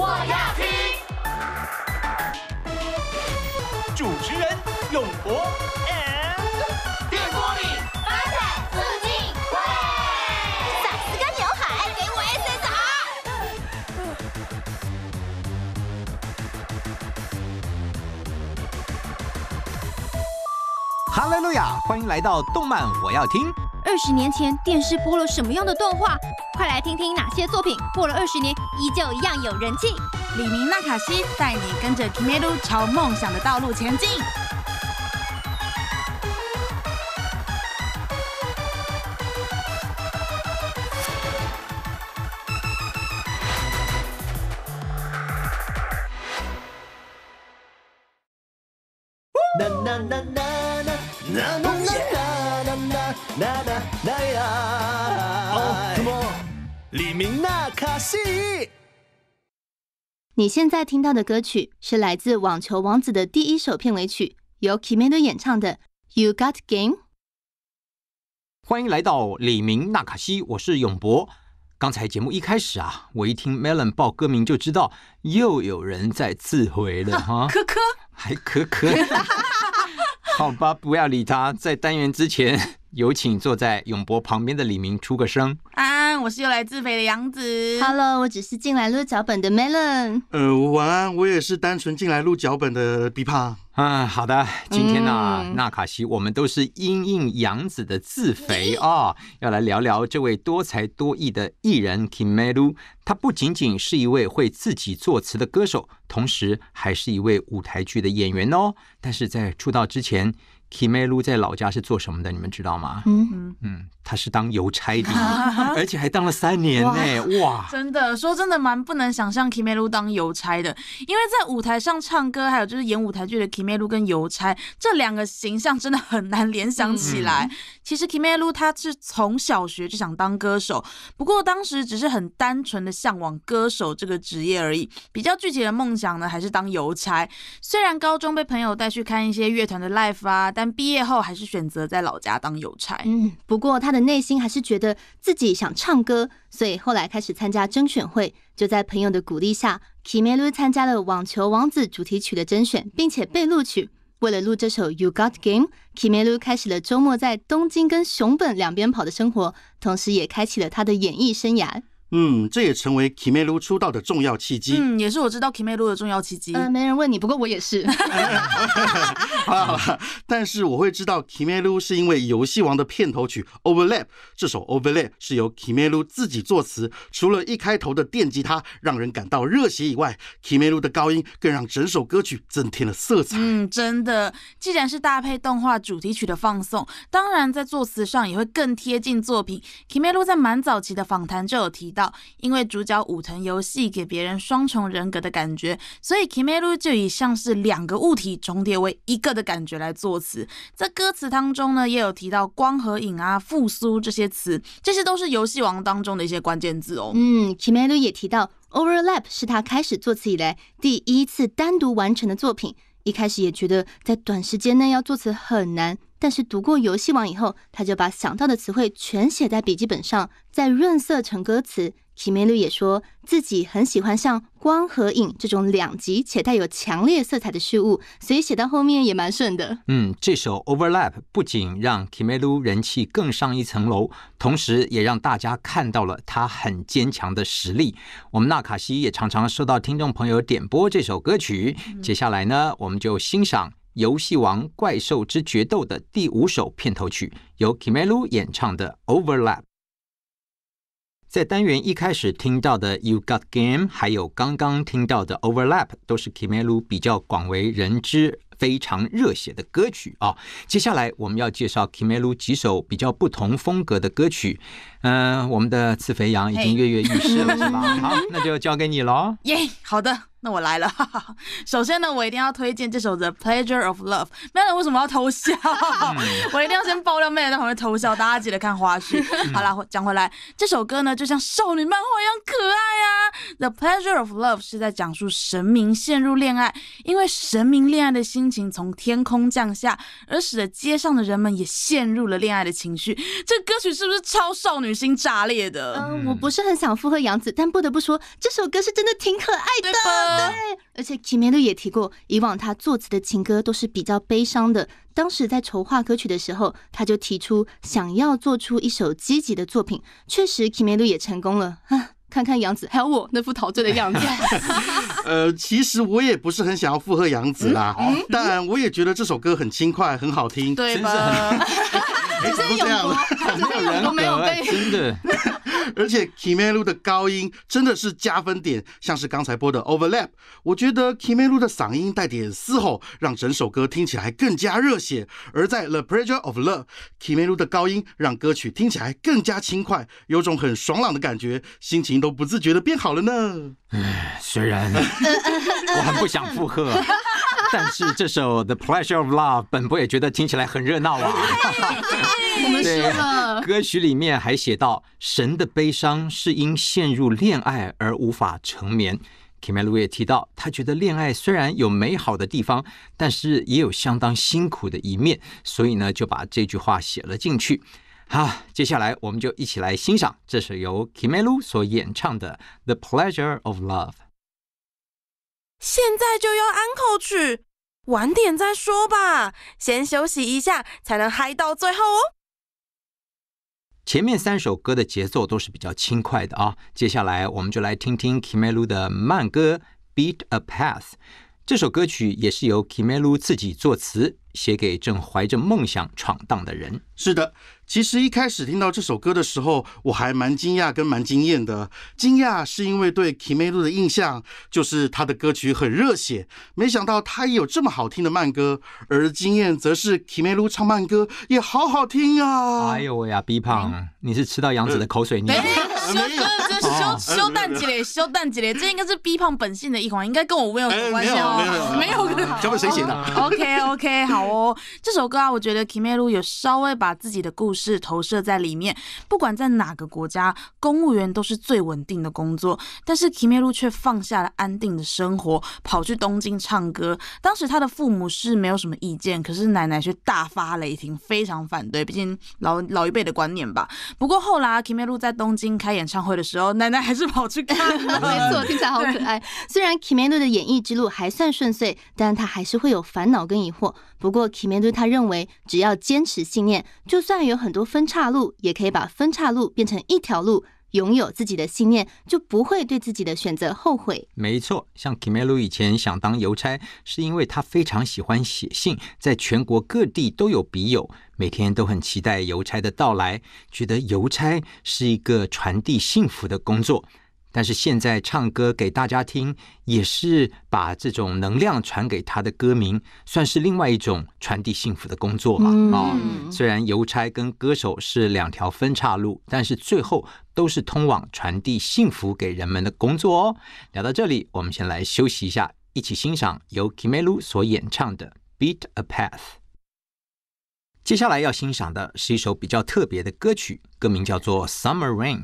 我要听。主持人永博 and 电波里发彩四金，喂！撒斯干牛海，给我 SSR。哈喽亚，欢迎来到动漫我要听。二十年前电视播了什么样的动画？快来听听哪些作品过了二十年依旧一样有人气。李明、娜卡西带你跟着 Kimiru 朝梦想的道路前进。哦，李明纳卡西，你现在听到的歌曲是来自《网球王子》的第一首片尾曲，由 KIMEN 演唱的《You Got Game》。欢迎来到李明纳卡西，我是永博。刚才节目一开始啊，我一听 Melon 报歌名就知道又有人在自回了哈，科 科还磕磕。好吧，不要理他，在单元之前。有请坐在永博旁边的李明出个声。安安，我是又来自肥的杨子。Hello，我只是进来录脚本的 Melon。呃，晚安，我也是单纯进来录脚本的 b 胖。嗯，好的，今天呢，纳卡西，我们都是因应杨子的自肥啊，要来聊聊这位多才多艺的艺人 Kimelu。他不仅仅是一位会自己作词的歌手，同时还是一位舞台剧的演员哦。但是在出道之前。Kimelu 在老家是做什么的？你们知道吗？嗯嗯嗯，他是当邮差的，而且还当了三年呢！哇，真的说真的蛮不能想象 Kimelu 当邮差的，因为在舞台上唱歌，还有就是演舞台剧的 Kimelu 跟邮差这两个形象真的很难联想起来。其实 Kimelu 他是从小学就想当歌手，不过当时只是很单纯的向往歌手这个职业而已。比较具体的梦想呢，还是当邮差。虽然高中被朋友带去看一些乐团的 live 啊。但毕业后还是选择在老家当邮差。嗯，不过他的内心还是觉得自己想唱歌，所以后来开始参加征选会。就在朋友的鼓励下，Kime Lu 参加了《网球王子》主题曲的甄选，并且被录取。为了录这首《You Got Game》，Kime Lu 开始了周末在东京跟熊本两边跑的生活，同时也开启了他的演艺生涯。嗯，这也成为 Kimelu 出道的重要契机。嗯，也是我知道 Kimelu 的重要契机。嗯，没人问你，不过我也是。但是我会知道 Kimelu 是因为《游戏王》的片头曲 Overlap。这首 Overlap 是由 Kimelu 自己作词，除了一开头的电吉他让人感到热血以外，Kimelu 的高音更让整首歌曲增添了色彩。嗯，真的，既然是搭配动画主题曲的放送，当然在作词上也会更贴近作品。Kimelu 在蛮早期的访谈就有提。到，因为主角武藤游戏给别人双重人格的感觉，所以 Kimelu 就以像是两个物体重叠为一个的感觉来作词。在歌词当中呢，也有提到光和影啊、复苏这些词，这些都是游戏王当中的一些关键字哦。嗯，Kimelu 也提到 Overlap 是他开始作词以来第一次单独完成的作品，一开始也觉得在短时间内要作词很难。但是读过游戏网以后，他就把想到的词汇全写在笔记本上，再润色成歌词。Kimelu 也说自己很喜欢像光和影这种两极且带有强烈色彩的事物，所以写到后面也蛮顺的。嗯，这首 Overlap 不仅让 Kimelu 人气更上一层楼，同时也让大家看到了他很坚强的实力。我们纳卡西也常常收到听众朋友点播这首歌曲。接下来呢，我们就欣赏。《游戏王：怪兽之决斗》的第五首片头曲，由 Kamelu 演唱的《Overlap》。在单元一开始听到的《You Got Game》，还有刚刚听到的《Overlap》，都是 Kamelu 比较广为人知。非常热血的歌曲啊！接下来我们要介绍 Kimelu 几首比较不同风格的歌曲。嗯，我们的刺肥羊已经跃跃欲试了，是吗？好，那就交给你喽。耶，好的，那我来了。首先呢，我一定要推荐这首《The Pleasure of Love》。妹仔为什么要偷笑？我一定要先爆料，妹仔在旁边偷笑，大家记得看花絮。好了，讲回来，这首歌呢，就像少女漫画一样可爱啊！《The Pleasure of Love》是在讲述神明陷入恋爱，因为神明恋爱的心。情从天空降下，而使得街上的人们也陷入了恋爱的情绪。这歌曲是不是超少女心炸裂的？嗯，我不是很想附和杨子，但不得不说，这首歌是真的挺可爱的。对，而且 Kimelu 也提过，以往他作词的情歌都是比较悲伤的。当时在筹划歌曲的时候，他就提出想要做出一首积极的作品。确实，Kimelu 也成功了看看杨子还有我那副陶醉的样子。呃，其实我也不是很想要附和杨子啦，但我也觉得这首歌很轻快，很好听，对是就是这样的，没有人可真的。而且 Kimelu 的高音真的是加分点，像是刚才播的 Overlap，我觉得 Kimelu 的嗓音带点嘶吼，让整首歌听起来更加热血。而在 The Pressure of Love，Kimelu 的高音让歌曲听起来更加轻快，有种很爽朗的感觉，心情都不自觉的变好了呢。虽然 我很不想附和。但是这首《The Pleasure of Love》，本波也觉得听起来很热闹啊！我们是歌曲里面还写到：“神的悲伤是因陷入恋爱而无法成眠。”Kimelu 也提到，他觉得恋爱虽然有美好的地方，但是也有相当辛苦的一面，所以呢就把这句话写了进去。好，接下来我们就一起来欣赏，这首由 Kimelu 所演唱的《The Pleasure of Love》。现在就要安扣曲，晚点再说吧。先休息一下，才能嗨到最后哦。前面三首歌的节奏都是比较轻快的啊，接下来我们就来听听 k i m e l u 的慢歌《Beat a Path》。这首歌曲也是由 k i m e l u 自己作词。写给正怀着梦想闯荡的人。是的，其实一开始听到这首歌的时候，我还蛮惊讶跟蛮惊艳的。惊讶是因为对 k i m e l u 的印象就是他的歌曲很热血，没想到他也有这么好听的慢歌。而惊艳则是 k i m e l u 唱慢歌也好好听啊！哎呦喂呀，B 胖，你是吃到杨子的口水你。修哥修修蛋几嘞，修蛋几嘞，这应该是 B 胖本性的一环，应该跟我没有关系哦。没有没有没有，谁写的？OK OK 好。哦，这首歌啊，我觉得 Kimi Lu 有稍微把自己的故事投射在里面。不管在哪个国家，公务员都是最稳定的工作，但是 Kimi Lu 却放下了安定的生活，跑去东京唱歌。当时他的父母是没有什么意见，可是奶奶却大发雷霆，非常反对，毕竟老老一辈的观念吧。不过后来 Kimi Lu 在东京开演唱会的时候，奶奶还是跑去看。没错，听起来好可爱。虽然 Kimi Lu 的演艺之路还算顺遂，但他还是会有烦恼跟疑惑。不过 k i m e l o 他认为，只要坚持信念，就算有很多分岔路，也可以把分岔路变成一条路。拥有自己的信念，就不会对自己的选择后悔。没错，像 k i m e l 以前想当邮差，是因为他非常喜欢写信，在全国各地都有笔友，每天都很期待邮差的到来，觉得邮差是一个传递幸福的工作。但是现在唱歌给大家听，也是把这种能量传给他的歌迷，算是另外一种传递幸福的工作嘛？啊，虽然邮差跟歌手是两条分岔路，但是最后都是通往传递幸福给人们的工作哦。聊到这里，我们先来休息一下，一起欣赏由 Kimelu 所演唱的《Beat a Path》。接下来要欣赏的是一首比较特别的歌曲，歌名叫做《Summer Rain》。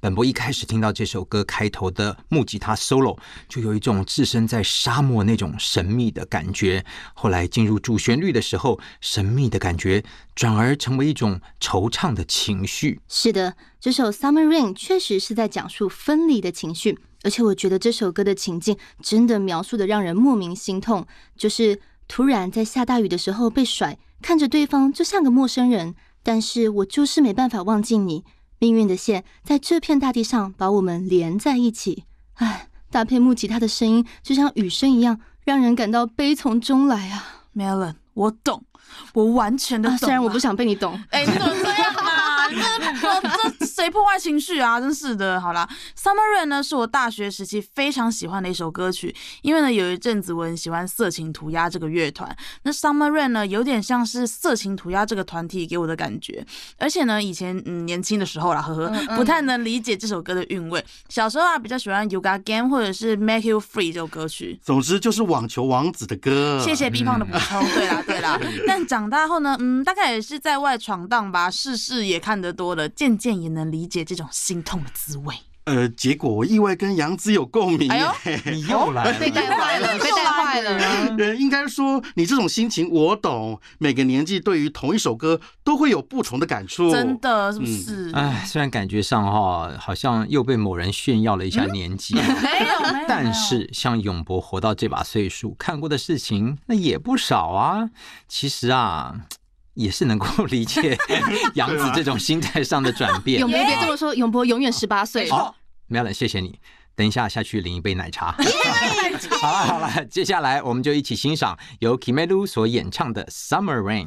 本博一开始听到这首歌开头的木吉他 solo，就有一种置身在沙漠那种神秘的感觉。后来进入主旋律的时候，神秘的感觉转而成为一种惆怅的情绪。是的，这首《Summer Rain》确实是在讲述分离的情绪，而且我觉得这首歌的情境真的描述的让人莫名心痛。就是突然在下大雨的时候被甩，看着对方就像个陌生人，但是我就是没办法忘记你。命运的线在这片大地上把我们连在一起。哎，搭配木吉他的声音，就像雨声一样，让人感到悲从中来啊。Melon，我懂，我完全的懂。虽然我不想被你懂，哎，你怎么这样？谁破坏情绪啊？真是的，好啦，Summer Rain 呢是我大学时期非常喜欢的一首歌曲，因为呢有一阵子我很喜欢色情涂鸦这个乐团，那 Summer Rain 呢有点像是色情涂鸦这个团体给我的感觉，而且呢以前嗯年轻的时候啦，呵呵，不太能理解这首歌的韵味。小时候啊比较喜欢 Yoga Game 或者是 Make You Free 这首歌曲，总之就是网球王子的歌。谢谢 B 胖的补充，对啦对啦，但长大后呢，嗯，大概也是在外闯荡吧，世事也看得多了，渐渐也能。理解这种心痛的滋味。呃，结果我意外跟杨子有共鸣。你又来了，被带坏了，被带坏了。呃，应该说你这种心情我懂。每个年纪对于同一首歌都会有不同的感触，真的是不是？哎，虽然感觉上哈好像又被某人炫耀了一下年纪，没有，没有。但是像永博活到这把岁数，看过的事情那也不少啊。其实啊。也是能够理解 杨子这种心态上的转变。永没别这么说？永博永远十八岁。好，Melon，谢谢你。等一下下去领一杯奶茶。奶茶。好了好了，接下来我们就一起欣赏由 Kimelu 所演唱的《Summer Rain》。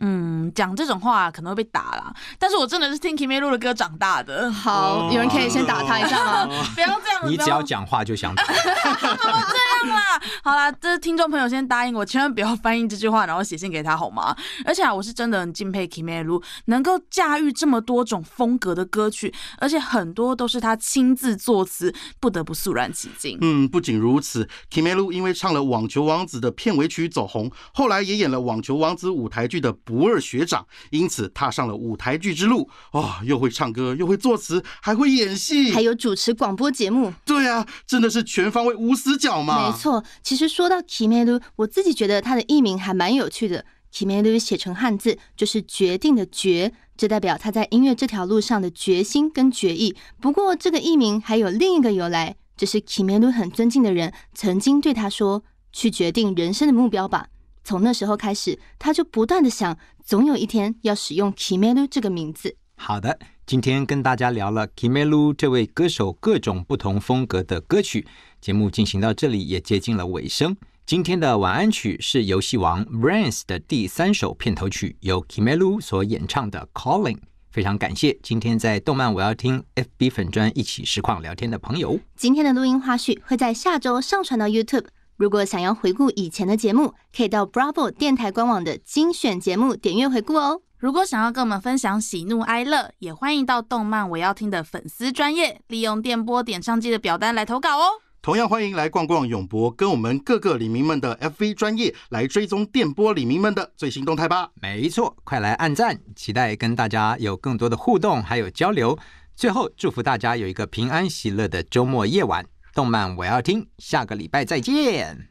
嗯，讲这种话可能会被打啦。但是我真的是听 k i m i l u 的歌长大的。好，有人可以先打他一下吗？不要这样你只要讲话就想打，怎要这样啦。好啦，这听众朋友先答应我，千万不要翻译这句话，然后写信给他好吗？而且啊，我是真的很敬佩 k i m i l u 能够驾驭这么多种风格的歌曲，而且很多都是他亲自作词，不得不肃然起敬。嗯，不仅如此 k i m i l u 因为唱了《网球王子》的片尾曲走红，后来也演了《网球王子》舞台剧的。不二学长因此踏上了舞台剧之路哦，又会唱歌，又会作词，还会演戏，还有主持广播节目。对啊，真的是全方位无死角嘛！没错，其实说到 Kimelu，我自己觉得他的艺名还蛮有趣的。Kimelu 写成汉字就是“决定”的“决”，这代表他在音乐这条路上的决心跟决意。不过，这个艺名还有另一个由来，就是 Kimelu 很尊敬的人曾经对他说：“去决定人生的目标吧。”从那时候开始，他就不断的想，总有一天要使用 Kimelu 这个名字。好的，今天跟大家聊了 Kimelu 这位歌手各种不同风格的歌曲。节目进行到这里也接近了尾声。今天的晚安曲是游戏王 r a n s 的第三首片头曲，由 Kimelu 所演唱的 Calling。非常感谢今天在动漫我要听 FB 粉砖一起实况聊天的朋友。今天的录音花絮会在下周上传到 YouTube。如果想要回顾以前的节目，可以到 Bravo 电台官网的精选节目点阅回顾哦。如果想要跟我们分享喜怒哀乐，也欢迎到动漫我要听的粉丝专业，利用电波点上机的表单来投稿哦。同样欢迎来逛逛永博跟我们各个李明们的 F V 专业，来追踪电波李明们的最新动态吧。没错，快来按赞，期待跟大家有更多的互动还有交流。最后，祝福大家有一个平安喜乐的周末夜晚。动漫我要听，下个礼拜再见，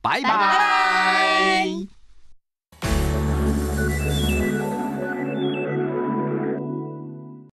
拜拜。